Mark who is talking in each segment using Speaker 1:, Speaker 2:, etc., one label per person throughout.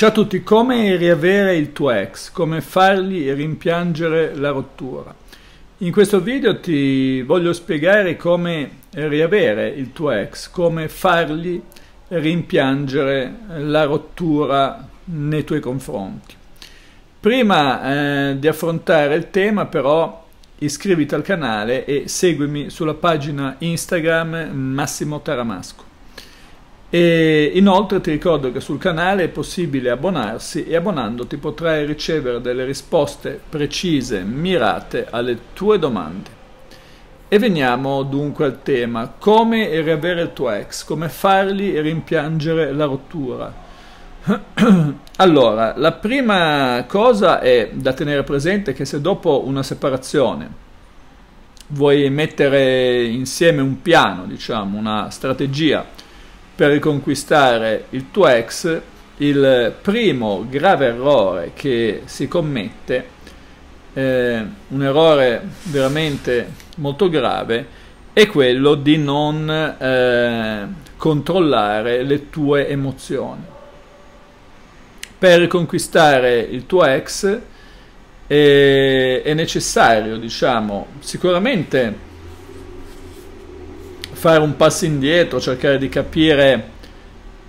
Speaker 1: Ciao a tutti, come riavere il tuo ex? Come fargli rimpiangere la rottura? In questo video ti voglio spiegare come riavere il tuo ex, come fargli rimpiangere la rottura nei tuoi confronti. Prima eh, di affrontare il tema però iscriviti al canale e seguimi sulla pagina Instagram Massimo Taramasco. E inoltre ti ricordo che sul canale è possibile abbonarsi e abbonandoti potrai ricevere delle risposte precise, mirate alle tue domande. E veniamo dunque al tema, come riavere il tuo ex, come fargli rimpiangere la rottura. allora, la prima cosa è da tenere presente che se dopo una separazione vuoi mettere insieme un piano, diciamo, una strategia, per riconquistare il tuo ex, il primo grave errore che si commette, eh, un errore veramente molto grave, è quello di non eh, controllare le tue emozioni. Per riconquistare il tuo ex eh, è necessario, diciamo, sicuramente fare un passo indietro, cercare di capire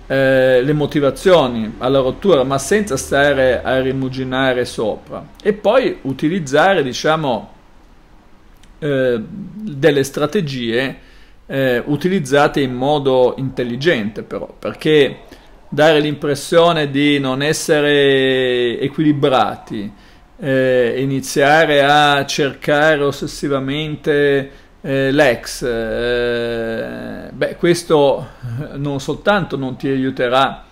Speaker 1: eh, le motivazioni alla rottura, ma senza stare a rimuginare sopra. E poi utilizzare, diciamo, eh, delle strategie eh, utilizzate in modo intelligente, però, perché dare l'impressione di non essere equilibrati, eh, iniziare a cercare ossessivamente eh, l'ex, eh, beh, questo non soltanto non ti aiuterà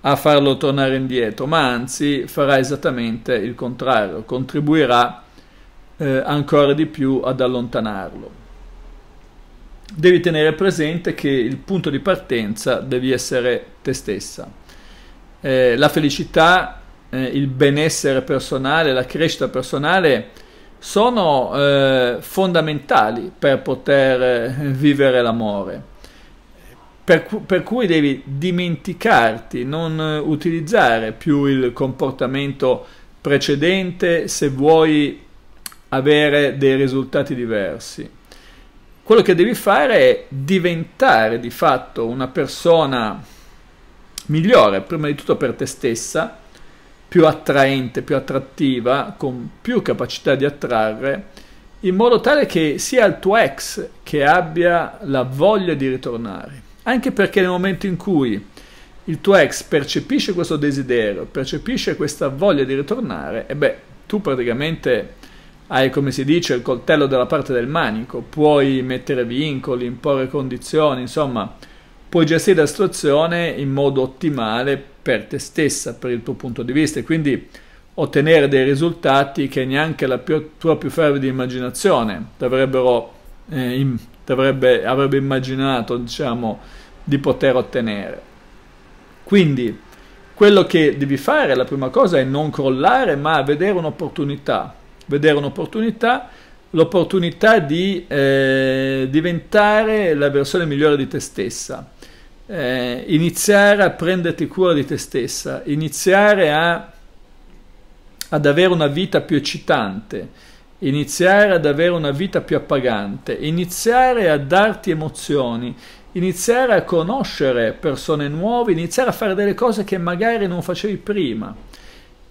Speaker 1: a farlo tornare indietro, ma anzi farà esattamente il contrario, contribuirà eh, ancora di più ad allontanarlo. Devi tenere presente che il punto di partenza devi essere te stessa. Eh, la felicità, eh, il benessere personale, la crescita personale sono eh, fondamentali per poter eh, vivere l'amore. Per, cu per, cui devi dimenticarti, non eh, utilizzare più il comportamento precedente se vuoi avere dei risultati diversi. Quello che devi fare è diventare di fatto una persona migliore, prima di tutto per te stessa, più attraente, più attrattiva, con più capacità di attrarre, in modo tale che sia il tuo ex che abbia la voglia di ritornare. Anche perché nel momento in cui il tuo ex percepisce questo desiderio, percepisce questa voglia di ritornare, e beh, tu praticamente hai, come si dice, il coltello dalla parte del manico, puoi mettere vincoli, imporre condizioni, insomma, puoi gestire la situazione in modo ottimale per te stessa, per il tuo punto di vista e quindi ottenere dei risultati che neanche la più, tua più fervida immaginazione eh, in, avrebbe, avrebbe immaginato diciamo, di poter ottenere. Quindi quello che devi fare, la prima cosa, è non crollare, ma vedere un'opportunità. Vedere un'opportunità, l'opportunità di eh, diventare la versione migliore di te stessa eh, iniziare a prenderti cura di te stessa, iniziare a, ad avere una vita più eccitante, iniziare ad avere una vita più appagante, iniziare a darti emozioni, iniziare a conoscere persone nuove, iniziare a fare delle cose che magari non facevi prima.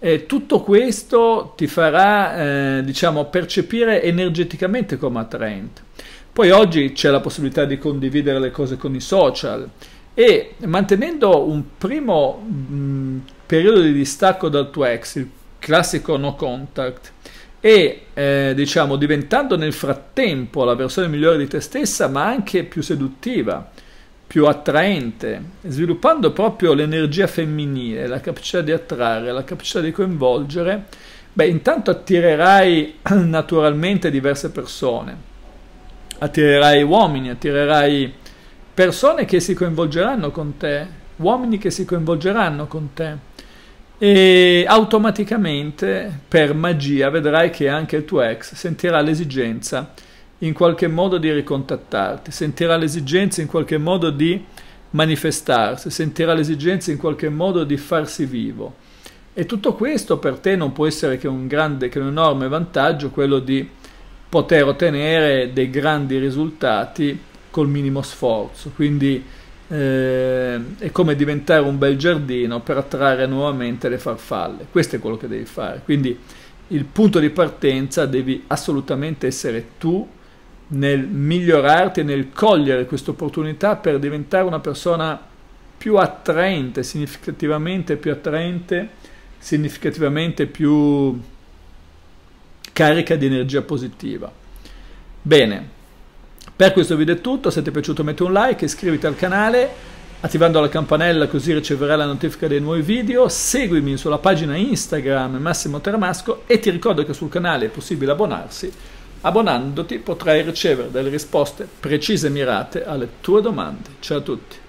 Speaker 1: E tutto questo ti farà, eh, diciamo, percepire energeticamente come attraente. Poi oggi c'è la possibilità di condividere le cose con i social, e mantenendo un primo mh, mm, periodo di distacco dal tuo ex, il classico no contact, e eh, diciamo diventando nel frattempo la versione migliore di te stessa, ma anche più seduttiva, più attraente, sviluppando proprio l'energia femminile, la capacità di attrarre, la capacità di coinvolgere, beh, intanto attirerai naturalmente diverse persone, attirerai uomini, attirerai persone che si coinvolgeranno con te, uomini che si coinvolgeranno con te e automaticamente per magia vedrai che anche il tuo ex sentirà l'esigenza in qualche modo di ricontattarti, sentirà l'esigenza in qualche modo di manifestarsi, sentirà l'esigenza in qualche modo di farsi vivo. E tutto questo per te non può essere che un grande, che un enorme vantaggio, quello di poter ottenere dei grandi risultati col minimo sforzo. Quindi eh, è come diventare un bel giardino per attrarre nuovamente le farfalle. Questo è quello che devi fare. Quindi il punto di partenza devi assolutamente essere tu nel migliorarti nel cogliere questa opportunità per diventare una persona più attraente, significativamente più attraente, significativamente più carica di energia positiva. Bene, per questo video è tutto, se ti è piaciuto metti un like, iscriviti al canale, attivando la campanella così riceverai la notifica dei nuovi video, seguimi sulla pagina Instagram Massimo Termasco e ti ricordo che sul canale è possibile abbonarsi. Abbonandoti potrai ricevere delle risposte precise e mirate alle tue domande. Ciao a tutti!